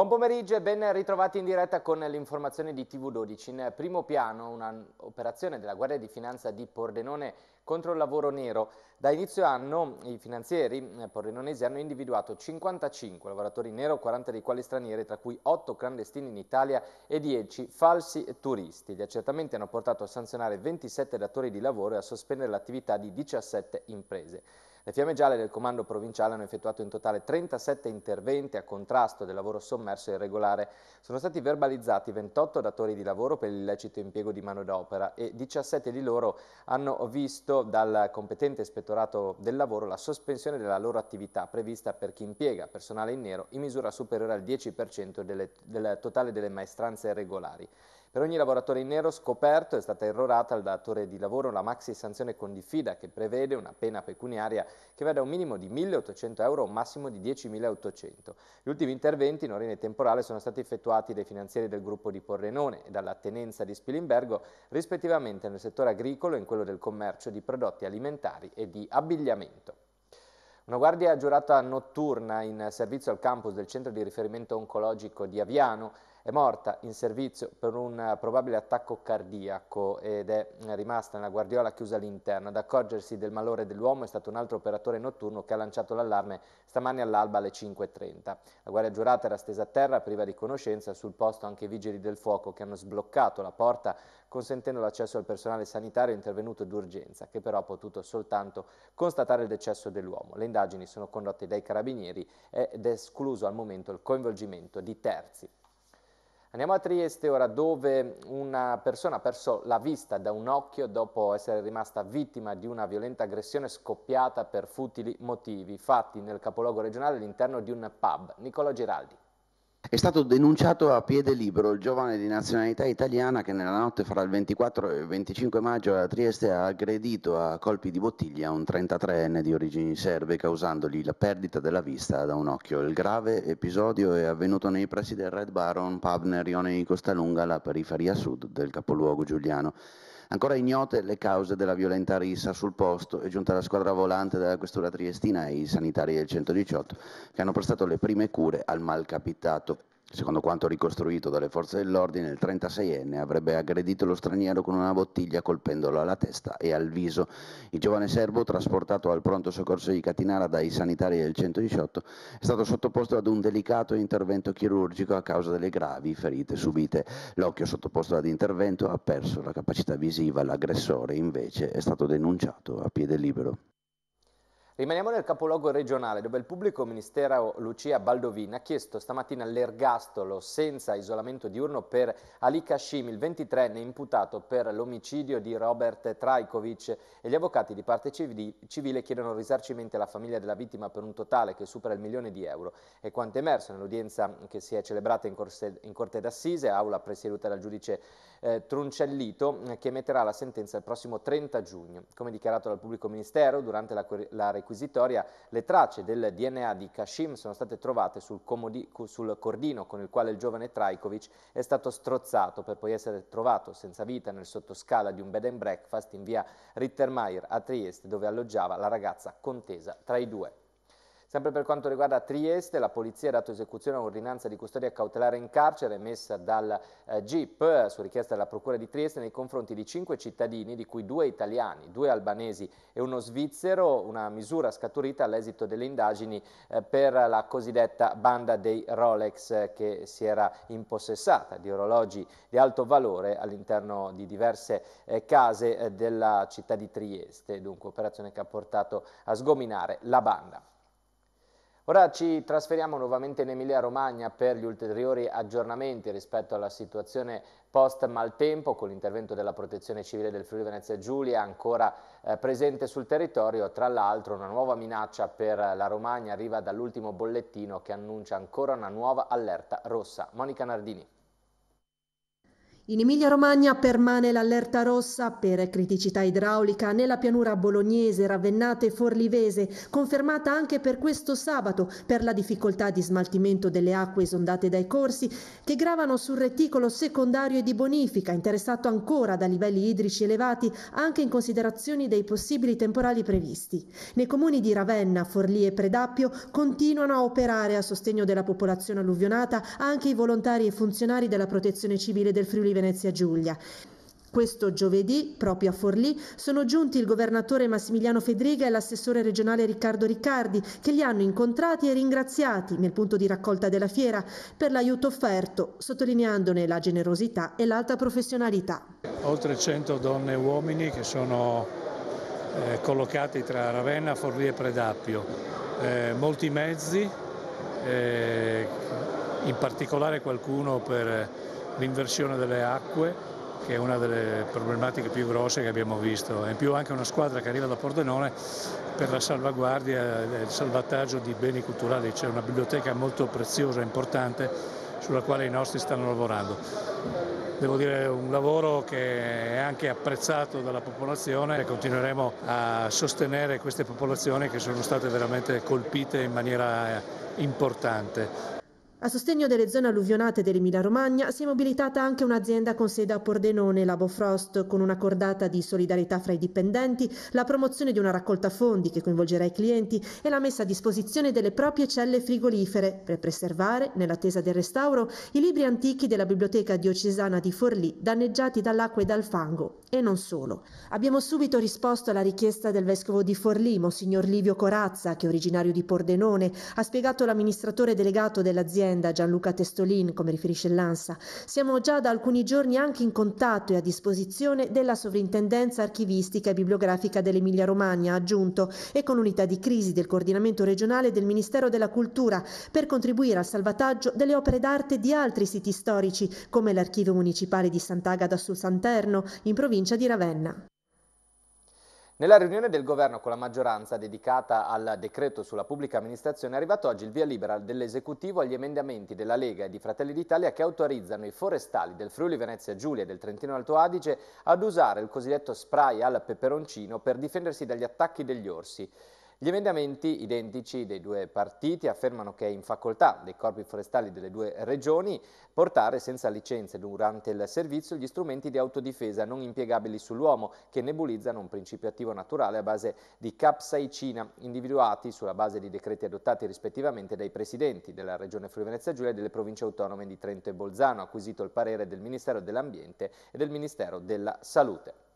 Buon pomeriggio e ben ritrovati in diretta con l'informazione di TV12. In primo piano un'operazione della Guardia di Finanza di Pordenone contro il lavoro nero. Da inizio anno i finanzieri eh, pordenonesi hanno individuato 55 lavoratori nero, 40 dei quali stranieri, tra cui 8 clandestini in Italia e 10 falsi turisti. Gli accertamenti hanno portato a sanzionare 27 datori di lavoro e a sospendere l'attività di 17 imprese. Le fiamme gialle del comando provinciale hanno effettuato in totale 37 interventi a contrasto del lavoro sommerso e irregolare. Sono stati verbalizzati 28 datori di lavoro per l'illecito impiego di manodopera e 17 di loro hanno visto dal competente ispettorato del lavoro la sospensione della loro attività prevista per chi impiega personale in nero in misura superiore al 10% delle, del totale delle maestranze regolari. Per ogni lavoratore in nero scoperto è stata errorata al datore di lavoro la maxi sanzione con diffida che prevede una pena pecuniaria che va da un minimo di 1.800 euro a un massimo di 10.800. Gli ultimi interventi in ordine temporale sono stati effettuati dai finanzieri del gruppo di Porrenone e dalla tenenza di Spilimbergo rispettivamente nel settore agricolo e in quello del commercio di prodotti alimentari e di abbigliamento. Una guardia giurata notturna in servizio al campus del centro di riferimento oncologico di Aviano è morta in servizio per un eh, probabile attacco cardiaco ed è eh, rimasta nella guardiola chiusa all'interno. Ad accorgersi del malore dell'uomo è stato un altro operatore notturno che ha lanciato l'allarme stamani all'alba alle 5.30. La guardia giurata era stesa a terra, priva di conoscenza, sul posto anche i vigili del fuoco che hanno sbloccato la porta consentendo l'accesso al personale sanitario intervenuto d'urgenza, che però ha potuto soltanto constatare il decesso dell'uomo. Le indagini sono condotte dai carabinieri ed è escluso al momento il coinvolgimento di terzi. Andiamo a Trieste ora dove una persona ha perso la vista da un occhio dopo essere rimasta vittima di una violenta aggressione scoppiata per futili motivi fatti nel capoluogo regionale all'interno di un pub. Nicola Giraldi. È stato denunciato a piede libero il giovane di nazionalità italiana che nella notte fra il 24 e il 25 maggio a Trieste ha aggredito a colpi di bottiglia un 33enne di origini serbe causandogli la perdita della vista da un occhio. Il grave episodio è avvenuto nei pressi del Red Baron Pub nel rione di Costalunga, alla periferia sud del capoluogo giuliano. Ancora ignote le cause della violenta rissa sul posto è giunta la squadra volante della questura triestina e i sanitari del 118 che hanno prestato le prime cure al malcapitato Secondo quanto ricostruito dalle forze dell'ordine, il 36enne avrebbe aggredito lo straniero con una bottiglia colpendolo alla testa e al viso. Il giovane serbo, trasportato al pronto soccorso di Catinara dai sanitari del 118, è stato sottoposto ad un delicato intervento chirurgico a causa delle gravi ferite subite. L'occhio sottoposto ad intervento ha perso la capacità visiva, l'aggressore invece è stato denunciato a piede libero. Rimaniamo nel capoluogo regionale dove il pubblico ministero Lucia Baldovin ha chiesto stamattina l'ergastolo senza isolamento diurno per Ali Kashim, il 23enne imputato per l'omicidio di Robert Trajkovic e gli avvocati di parte civile chiedono risarcimento alla famiglia della vittima per un totale che supera il milione di euro. E quanto è emerso nell'udienza che si è celebrata in, corse, in Corte d'Assise, aula presieduta dal giudice eh, Truncellito, che emetterà la sentenza il prossimo 30 giugno. Come dichiarato dal pubblico ministero durante la, la inquisitoria, le tracce del DNA di Kashim sono state trovate sul, comodi, sul cordino con il quale il giovane Trajkovic è stato strozzato per poi essere trovato senza vita nel sottoscala di un bed and breakfast in via Rittermeier a Trieste dove alloggiava la ragazza contesa tra i due. Sempre per quanto riguarda Trieste, la polizia ha dato esecuzione a un'ordinanza di custodia cautelare in carcere emessa dal eh, GIP su richiesta della Procura di Trieste nei confronti di cinque cittadini, di cui due italiani, due albanesi e uno svizzero, una misura scaturita all'esito delle indagini eh, per la cosiddetta banda dei Rolex eh, che si era impossessata di orologi di alto valore all'interno di diverse eh, case eh, della città di Trieste, dunque operazione che ha portato a sgominare la banda. Ora ci trasferiamo nuovamente in Emilia-Romagna per gli ulteriori aggiornamenti rispetto alla situazione post maltempo con l'intervento della Protezione Civile del Friuli Venezia Giulia ancora eh, presente sul territorio. Tra l'altro una nuova minaccia per la Romagna arriva dall'ultimo bollettino che annuncia ancora una nuova allerta rossa. Monica Nardini. In Emilia-Romagna permane l'allerta rossa per criticità idraulica nella pianura bolognese, ravennate e forlivese, confermata anche per questo sabato per la difficoltà di smaltimento delle acque esondate dai corsi che gravano sul reticolo secondario e di bonifica, interessato ancora da livelli idrici elevati anche in considerazione dei possibili temporali previsti. Nei comuni di Ravenna, Forlì e Predappio continuano a operare a sostegno della popolazione alluvionata anche i volontari e funzionari della protezione civile del Friuli Venezia Giulia. Questo giovedì, proprio a Forlì, sono giunti il governatore Massimiliano Fedriga e l'assessore regionale Riccardo Riccardi, che li hanno incontrati e ringraziati nel punto di raccolta della fiera per l'aiuto offerto, sottolineandone la generosità e l'alta professionalità. Oltre 100 donne e uomini che sono eh, collocati tra Ravenna, Forlì e Predappio. Eh, molti mezzi, eh, in particolare qualcuno per l'inversione delle acque che è una delle problematiche più grosse che abbiamo visto e in più anche una squadra che arriva da Pordenone per la salvaguardia e il salvataggio di beni culturali, c'è una biblioteca molto preziosa e importante sulla quale i nostri stanno lavorando. Devo dire un lavoro che è anche apprezzato dalla popolazione e continueremo a sostenere queste popolazioni che sono state veramente colpite in maniera importante. A sostegno delle zone alluvionate dell'Emilia-Romagna si è mobilitata anche un'azienda con sede a Pordenone, la Bofrost, con una cordata di solidarietà fra i dipendenti, la promozione di una raccolta fondi che coinvolgerà i clienti e la messa a disposizione delle proprie celle frigorifere per preservare, nell'attesa del restauro, i libri antichi della biblioteca diocesana di Forlì danneggiati dall'acqua e dal fango, e non solo. Abbiamo subito risposto alla richiesta del vescovo di Forlì, Monsignor Livio Corazza, che è originario di Pordenone, ha spiegato l'amministratore delegato dell'azienda vicenda, Gianluca Testolin, come riferisce l'ANSA, siamo già da alcuni giorni anche in contatto e a disposizione della Sovrintendenza Archivistica e Bibliografica dell'Emilia Romagna, aggiunto, e con l'unità di crisi del coordinamento regionale del Ministero della Cultura per contribuire al salvataggio delle opere d'arte di altri siti storici, come l'Archivio Municipale di Sant'Agata sul Santerno, in provincia di Ravenna. Nella riunione del governo con la maggioranza dedicata al decreto sulla pubblica amministrazione è arrivato oggi il via libera dell'esecutivo agli emendamenti della Lega e di Fratelli d'Italia che autorizzano i forestali del Friuli Venezia Giulia e del Trentino Alto Adige ad usare il cosiddetto spray al peperoncino per difendersi dagli attacchi degli orsi. Gli emendamenti identici dei due partiti affermano che è in facoltà dei corpi forestali delle due regioni portare senza licenze durante il servizio gli strumenti di autodifesa non impiegabili sull'uomo che nebulizzano un principio attivo naturale a base di capsaicina, individuati sulla base di decreti adottati rispettivamente dai presidenti della Regione Friuli-Venezia Giulia e delle province autonome di Trento e Bolzano, acquisito il parere del Ministero dell'Ambiente e del Ministero della Salute.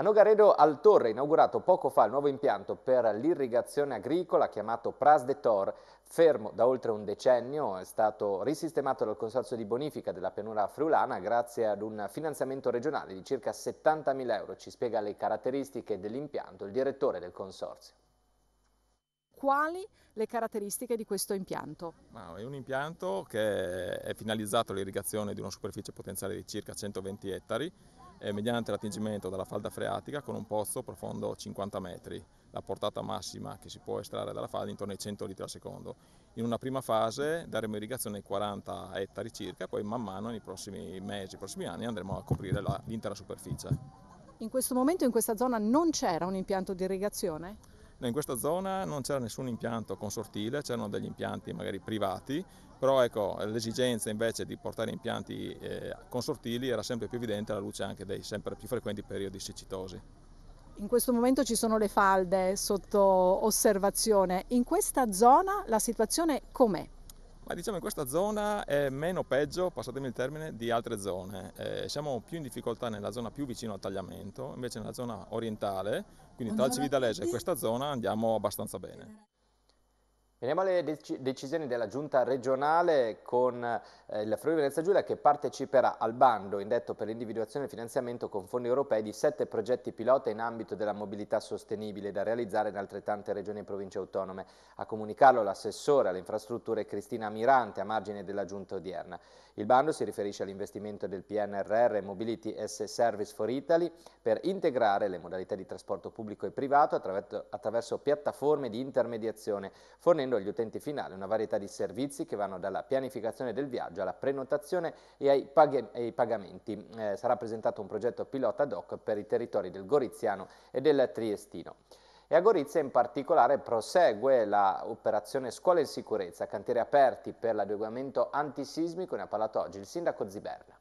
A Nogaredo al Torre, inaugurato poco fa il nuovo impianto per l'irrigazione agricola chiamato Pras de Tor, fermo da oltre un decennio, è stato risistemato dal Consorzio di Bonifica della Pianura Friulana grazie ad un finanziamento regionale di circa 70.000 euro. Ci spiega le caratteristiche dell'impianto il direttore del Consorzio quali le caratteristiche di questo impianto? Ma è un impianto che è finalizzato all'irrigazione di una superficie potenziale di circa 120 ettari mediante l'attingimento dalla falda freatica con un pozzo profondo 50 metri. La portata massima che si può estrarre dalla falda è intorno ai 100 litri al secondo. In una prima fase daremo irrigazione ai 40 ettari circa, poi man mano nei prossimi mesi, nei prossimi anni andremo a coprire l'intera superficie. In questo momento in questa zona non c'era un impianto di irrigazione? In questa zona non c'era nessun impianto consortile, c'erano degli impianti magari privati, però ecco, l'esigenza invece di portare impianti eh, consortili era sempre più evidente alla luce anche dei sempre più frequenti periodi siccitosi. In questo momento ci sono le falde sotto osservazione. In questa zona la situazione com'è? Ma diciamo in questa zona è meno peggio, passatemi il termine, di altre zone. Eh, siamo più in difficoltà nella zona più vicino al tagliamento, invece nella zona orientale quindi Talci Vidaleggio e questa zona andiamo abbastanza bene. Veniamo alle dec decisioni della giunta regionale con eh, il Friuli Venezia Giulia che parteciperà al bando indetto per l'individuazione e finanziamento con fondi europei di sette progetti pilota in ambito della mobilità sostenibile da realizzare in altrettante regioni e province autonome. A comunicarlo l'assessore alle infrastrutture Cristina Mirante a margine della giunta odierna. Il bando si riferisce all'investimento del PNRR Mobility S Service for Italy per integrare le modalità di trasporto pubblico e privato attraverso, attraverso piattaforme di intermediazione fornendo offrendo agli utenti finali una varietà di servizi che vanno dalla pianificazione del viaggio alla prenotazione e ai, pag ai pagamenti. Eh, sarà presentato un progetto pilota ad hoc per i territori del Goriziano e del Triestino. E a Gorizia in particolare prosegue l'operazione Scuola in Sicurezza, cantieri aperti per l'adeguamento antisismico, ne ha parlato oggi il sindaco Ziberna.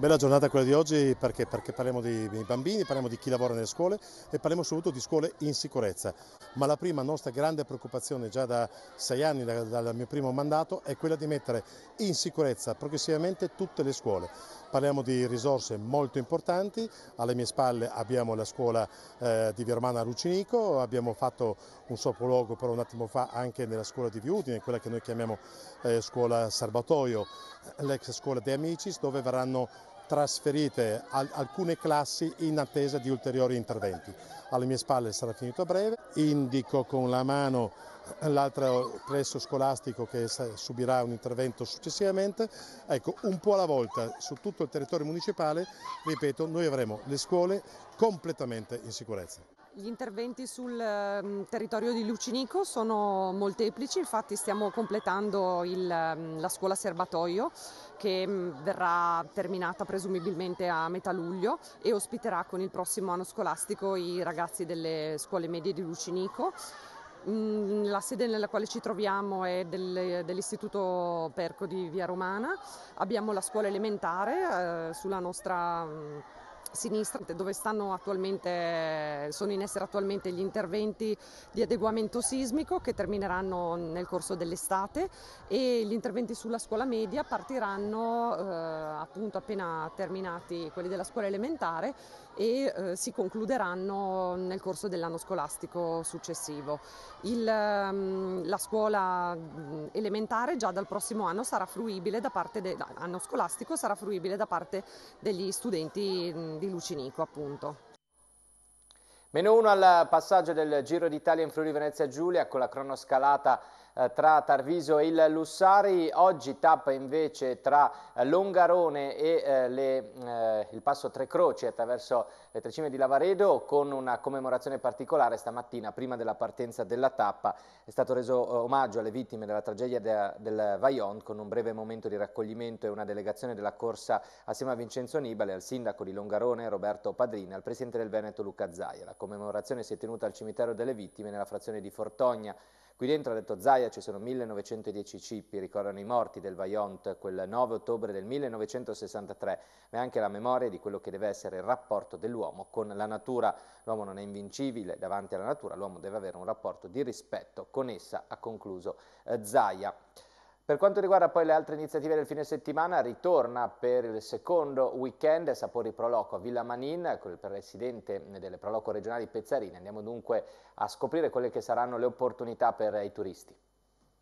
Bella giornata quella di oggi perché? perché? parliamo di bambini, parliamo di chi lavora nelle scuole e parliamo soprattutto di scuole in sicurezza. Ma la prima nostra grande preoccupazione già da sei anni, dal, dal mio primo mandato, è quella di mettere in sicurezza progressivamente tutte le scuole. Parliamo di risorse molto importanti, alle mie spalle abbiamo la scuola eh, di Virmana Lucinico, abbiamo fatto un sopralluogo però un attimo fa anche nella scuola di Viudine, quella che noi chiamiamo eh, scuola serbatoio, l'ex scuola De Amicis, dove verranno trasferite alcune classi in attesa di ulteriori interventi. Alle mie spalle sarà finito a breve, indico con la mano l'altro plesso scolastico che subirà un intervento successivamente. Ecco, un po' alla volta su tutto il territorio municipale, ripeto, noi avremo le scuole completamente in sicurezza. Gli interventi sul mm, territorio di Lucinico sono molteplici, infatti stiamo completando il, mm, la scuola serbatoio che mm, verrà terminata presumibilmente a metà luglio e ospiterà con il prossimo anno scolastico i ragazzi delle scuole medie di Lucinico. La sede nella quale ci troviamo è del, dell'Istituto Perco di Via Romana, abbiamo la scuola elementare eh, sulla nostra sinistra dove stanno attualmente, sono in essere attualmente gli interventi di adeguamento sismico che termineranno nel corso dell'estate e gli interventi sulla scuola media partiranno eh, appunto appena terminati quelli della scuola elementare e eh, si concluderanno nel corso dell'anno scolastico successivo. Il, ehm, la scuola mm, elementare già dal prossimo anno sarà fruibile da parte de, scolastico sarà fruibile da parte degli studenti mm, di Lucinico appunto. Meno uno al passaggio del Giro d'Italia in Friuli Venezia Giulia con la cronoscalata eh, tra Tarviso e il Lussari, oggi tappa invece tra Longarone e eh, le, eh, il passo Tre Croci attraverso le Tre Cime di Lavaredo con una commemorazione particolare stamattina prima della partenza della tappa è stato reso eh, omaggio alle vittime della tragedia de, del Vajont con un breve momento di raccoglimento e una delegazione della corsa assieme a Vincenzo Nibale, al sindaco di Longarone Roberto Padrini, al presidente del Veneto Luca Zaia. La commemorazione si è tenuta al cimitero delle vittime nella frazione di Fortogna Qui dentro, ha detto Zaia, ci sono 1910 cippi, ricordano i morti del Vajont quel 9 ottobre del 1963, ma è anche la memoria di quello che deve essere il rapporto dell'uomo con la natura. L'uomo non è invincibile davanti alla natura, l'uomo deve avere un rapporto di rispetto con essa, ha concluso eh, Zaia. Per quanto riguarda poi le altre iniziative del fine settimana, ritorna per il secondo weekend Sapori Proloco a Villa Manin con il presidente delle Proloco regionali Pezzarini. Andiamo dunque a scoprire quelle che saranno le opportunità per i turisti.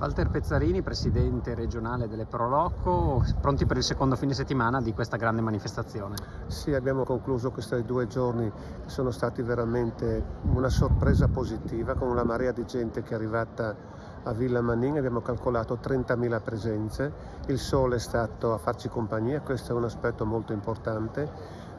Walter Pezzarini, presidente regionale delle Proloco, pronti per il secondo fine settimana di questa grande manifestazione. Sì, abbiamo concluso questi due giorni che sono stati veramente una sorpresa positiva con una marea di gente che è arrivata a Villa Manin abbiamo calcolato 30.000 presenze, il sole è stato a farci compagnia, questo è un aspetto molto importante,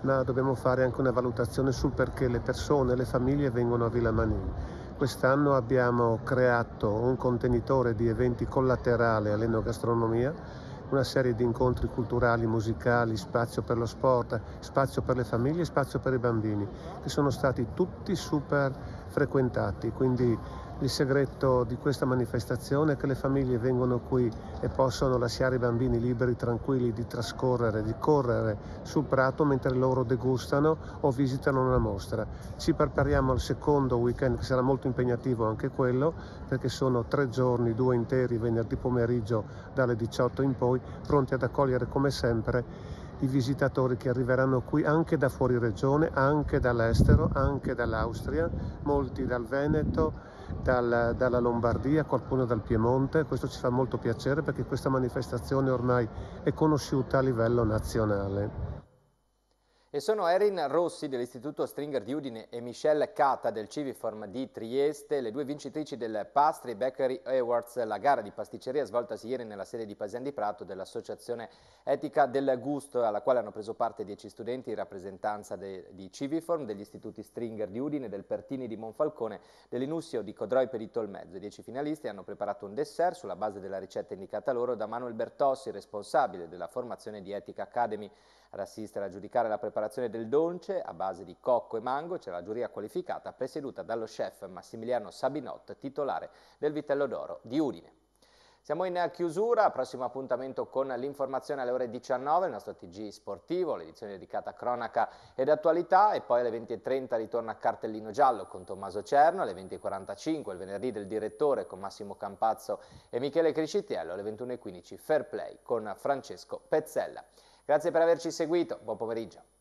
ma dobbiamo fare anche una valutazione sul perché le persone, le famiglie vengono a Villa Manin. Quest'anno abbiamo creato un contenitore di eventi collaterali all'enogastronomia, una serie di incontri culturali, musicali, spazio per lo sport, spazio per le famiglie, spazio per i bambini, che sono stati tutti super frequentati, quindi il segreto di questa manifestazione è che le famiglie vengono qui e possono lasciare i bambini liberi, tranquilli, di trascorrere, di correre sul prato mentre loro degustano o visitano una mostra. Ci prepariamo al secondo weekend che sarà molto impegnativo anche quello perché sono tre giorni, due interi, venerdì pomeriggio dalle 18 in poi, pronti ad accogliere come sempre i visitatori che arriveranno qui anche da fuori regione, anche dall'estero, anche dall'Austria, molti dal Veneto, dal, dalla Lombardia, qualcuno dal Piemonte, questo ci fa molto piacere perché questa manifestazione ormai è conosciuta a livello nazionale. E sono Erin Rossi dell'Istituto Stringer di Udine e Michelle Cata del Civiform di Trieste, le due vincitrici del Pastry Bakery Awards, la gara di pasticceria svoltasi ieri nella sede di Pasian di Prato dell'Associazione Etica del Gusto, alla quale hanno preso parte dieci studenti in rappresentanza de, di Civiform, degli istituti Stringer di Udine, del Pertini di Monfalcone, dell'Inussio di Codroi per il Tolmezzo. I dieci finalisti hanno preparato un dessert sulla base della ricetta indicata loro da Manuel Bertossi, responsabile della formazione di Etica Academy ad assistere a giudicare la preparazione del dolce a base di cocco e mango c'è la giuria qualificata presieduta dallo chef Massimiliano Sabinot, titolare del Vitello d'Oro di Udine. Siamo in chiusura, prossimo appuntamento con l'informazione alle ore 19, il nostro TG sportivo, l'edizione dedicata a cronaca ed attualità e poi alle 20.30 ritorna a Cartellino Giallo con Tommaso Cerno, alle 20.45 il venerdì del direttore con Massimo Campazzo e Michele Criscitiello, alle 21.15 Fair Play con Francesco Pezzella. Grazie per averci seguito, buon pomeriggio.